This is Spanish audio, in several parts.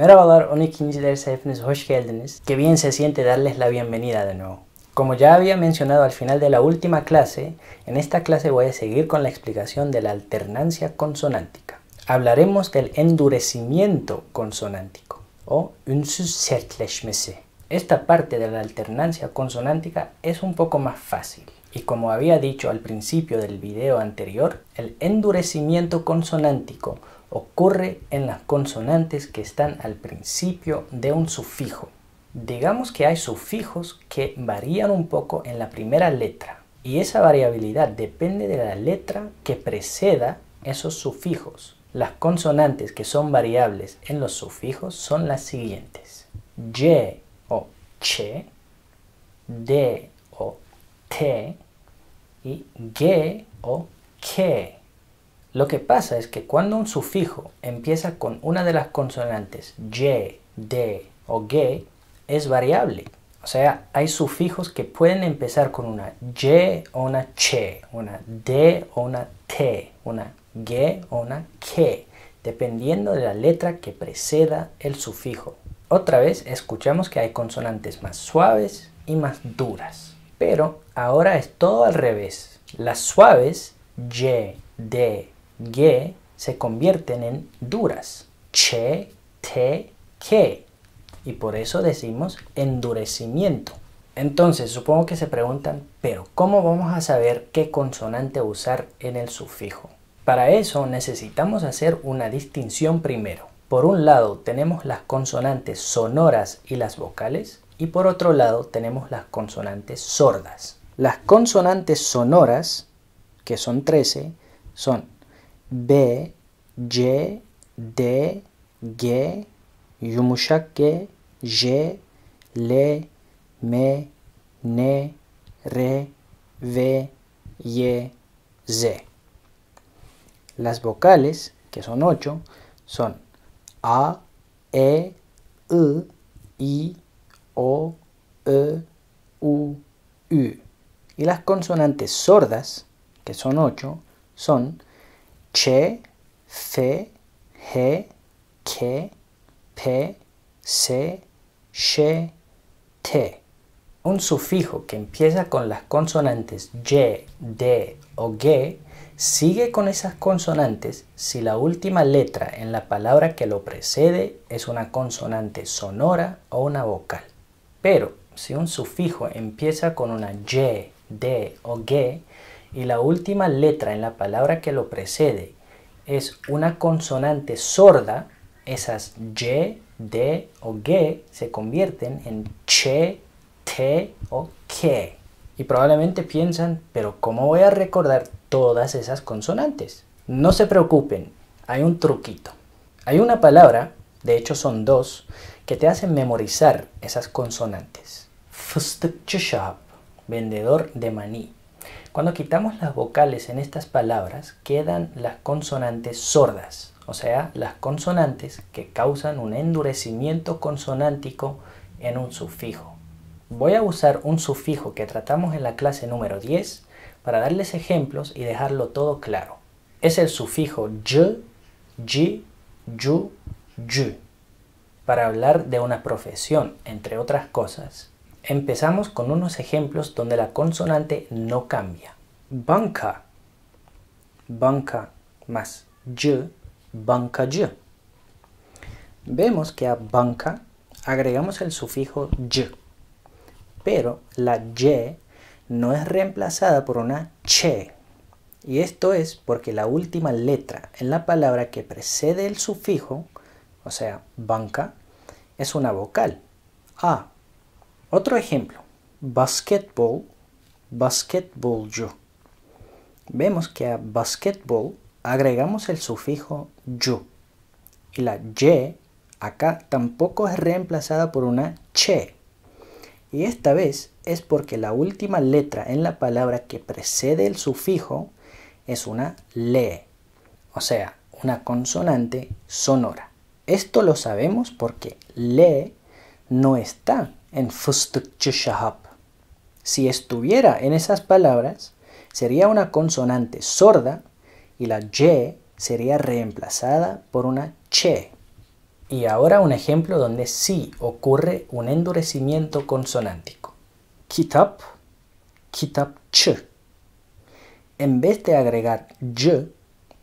Merhabalar hepiniz bien se siente darles la bienvenida de nuevo. Como ya había mencionado al final de la última clase, en esta clase voy a seguir con la explicación de la alternancia consonántica. Hablaremos del endurecimiento consonántico o un Esta parte de la alternancia consonántica es un poco más fácil. Y como había dicho al principio del video anterior, el endurecimiento consonántico ocurre en las consonantes que están al principio de un sufijo. Digamos que hay sufijos que varían un poco en la primera letra y esa variabilidad depende de la letra que preceda esos sufijos. Las consonantes que son variables en los sufijos son las siguientes. Y o che, de o te y G o que. Lo que pasa es que cuando un sufijo empieza con una de las consonantes y, d o g, es variable. O sea, hay sufijos que pueden empezar con una y o una che, una d o una t, una g o una k, dependiendo de la letra que preceda el sufijo. Otra vez escuchamos que hay consonantes más suaves y más duras, pero ahora es todo al revés. Las suaves, y d ye se convierten en duras. Che, te, que. Y por eso decimos endurecimiento. Entonces, supongo que se preguntan, pero ¿cómo vamos a saber qué consonante usar en el sufijo? Para eso necesitamos hacer una distinción primero. Por un lado tenemos las consonantes sonoras y las vocales y por otro lado tenemos las consonantes sordas. Las consonantes sonoras, que son 13, son B, C, D, G, Yumushake, G, J, L, M, N, R, V, Y, Z. Las vocales, que son ocho, son A, E, I, I, O, E, U, Y las consonantes sordas, que son ocho, son Che, Fe, He, ke, P, Se, She, Te. Un sufijo que empieza con las consonantes ye, d o g sigue con esas consonantes si la última letra en la palabra que lo precede es una consonante sonora o una vocal. Pero si un sufijo empieza con una ye, d o g y la última letra en la palabra que lo precede es una consonante sorda, esas Y, D o G se convierten en Che, Te o Que. Y probablemente piensan, pero ¿cómo voy a recordar todas esas consonantes? No se preocupen, hay un truquito. Hay una palabra, de hecho son dos, que te hacen memorizar esas consonantes. Vendedor de maní. Cuando quitamos las vocales en estas palabras, quedan las consonantes sordas, o sea, las consonantes que causan un endurecimiento consonántico en un sufijo. Voy a usar un sufijo que tratamos en la clase número 10 para darles ejemplos y dejarlo todo claro. Es el sufijo y, y, yu, yu. Para hablar de una profesión, entre otras cosas, Empezamos con unos ejemplos donde la consonante no cambia. Banca, banca más y, banca y. Vemos que a banca agregamos el sufijo y, pero la y no es reemplazada por una che. Y esto es porque la última letra en la palabra que precede el sufijo, o sea, banca, es una vocal, a. Otro ejemplo, basketball, basketball yo. Vemos que a basketball agregamos el sufijo yo. Y la ye acá tampoco es reemplazada por una che. Y esta vez es porque la última letra en la palabra que precede el sufijo es una le, o sea, una consonante sonora. Esto lo sabemos porque le no está en Si estuviera en esas palabras, sería una consonante sorda y la Y sería reemplazada por una che. Y ahora un ejemplo donde sí ocurre un endurecimiento consonántico. kitap, kitap ch. En vez de agregar y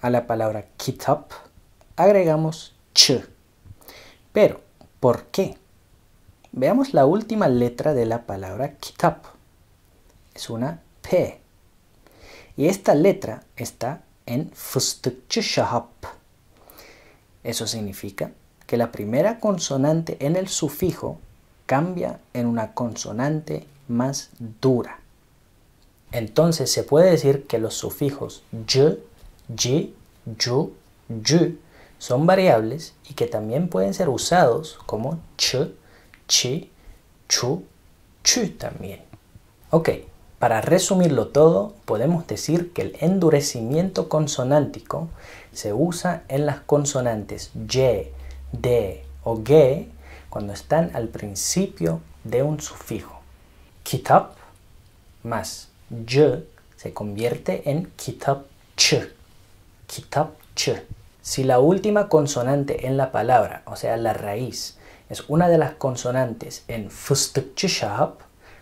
a la palabra KITAP, agregamos ch. Pero, ¿por qué? Veamos la última letra de la palabra kitap. Es una P. Y esta letra está en fıstıkçı Eso significa que la primera consonante en el sufijo cambia en una consonante más dura. Entonces se puede decir que los sufijos y, y, yu, y son variables y que también pueden ser usados como ch, chi, chu, chu también. Ok, para resumirlo todo, podemos decir que el endurecimiento consonántico se usa en las consonantes Y, de o ge cuando están al principio de un sufijo. KITAP más y se convierte en kitab ch. Kitab ch. Si la última consonante en la palabra, o sea, la raíz, es una de las consonantes en shop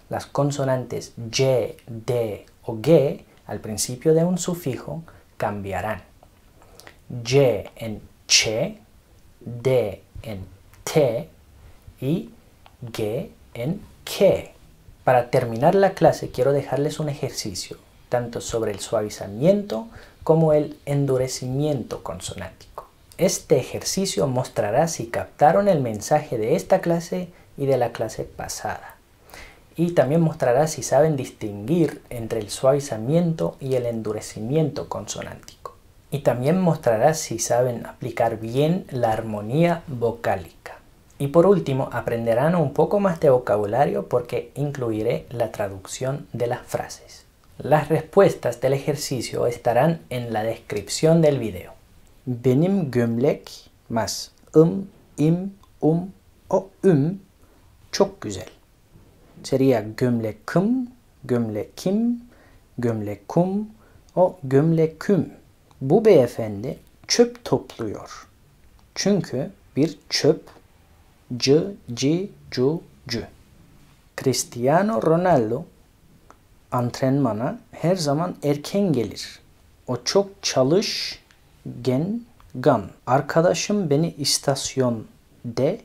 las consonantes Y, de o ge al principio de un sufijo cambiarán. Y en che, de en te y ge en que. Para terminar la clase quiero dejarles un ejercicio tanto sobre el suavizamiento como el endurecimiento consonántico. Este ejercicio mostrará si captaron el mensaje de esta clase y de la clase pasada. Y también mostrará si saben distinguir entre el suavizamiento y el endurecimiento consonántico. Y también mostrará si saben aplicar bien la armonía vocálica. Y por último, aprenderán un poco más de vocabulario porque incluiré la traducción de las frases. Las respuestas del ejercicio estarán en la descripción del video. benim gömlek mez. Im, im, um, o, üm çok güzel. Seria gömlek kım, gömlek kim, gömlek kum, o gömlek küm. Bu beyefendi çöp topluyor. Çünkü bir çöp c, c, cu, cu. Cristiano Ronaldo antrenmana her zaman erken gelir. O çok çalış gen gan. Arkadaşım beni istasyon de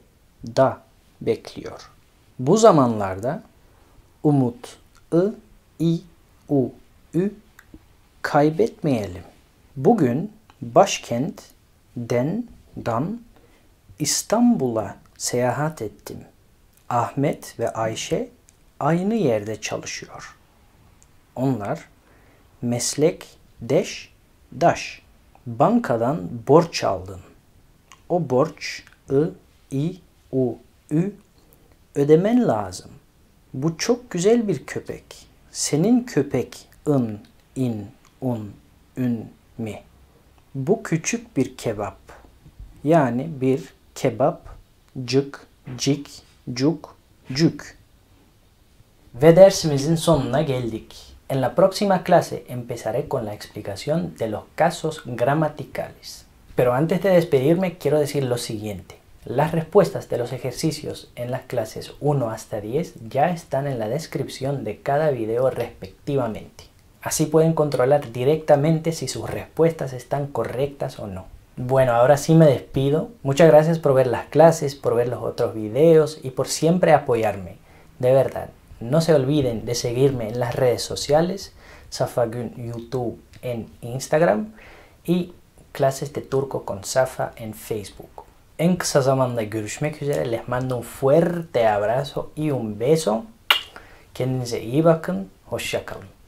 da bekliyor. Bu zamanlarda umut ı i u ü kaybetmeyelim. Bugün başkent den dan İstanbul'a seyahat ettim. Ahmet ve Ayşe aynı yerde çalışıyor. Onlar meslek deş daş bankadan borç aldın. O borç ı, i, u, ü ödemen lazım. Bu çok güzel bir köpek. Senin köpek ın, in, un, ün, mi. Bu küçük bir kebap. Yani bir kebap, cık, cik, cuk, cük. Ve dersimizin sonuna geldik. En la próxima clase empezaré con la explicación de los casos gramaticales. Pero antes de despedirme quiero decir lo siguiente. Las respuestas de los ejercicios en las clases 1 hasta 10 ya están en la descripción de cada video respectivamente. Así pueden controlar directamente si sus respuestas están correctas o no. Bueno, ahora sí me despido. Muchas gracias por ver las clases, por ver los otros videos y por siempre apoyarme. De verdad, no se olviden de seguirme en las redes sociales, Safagun YouTube en Instagram y clases de turco con Safa en Facebook. En kısa zamanda Les mando un fuerte abrazo y un beso. bakın. Hoşçakalın.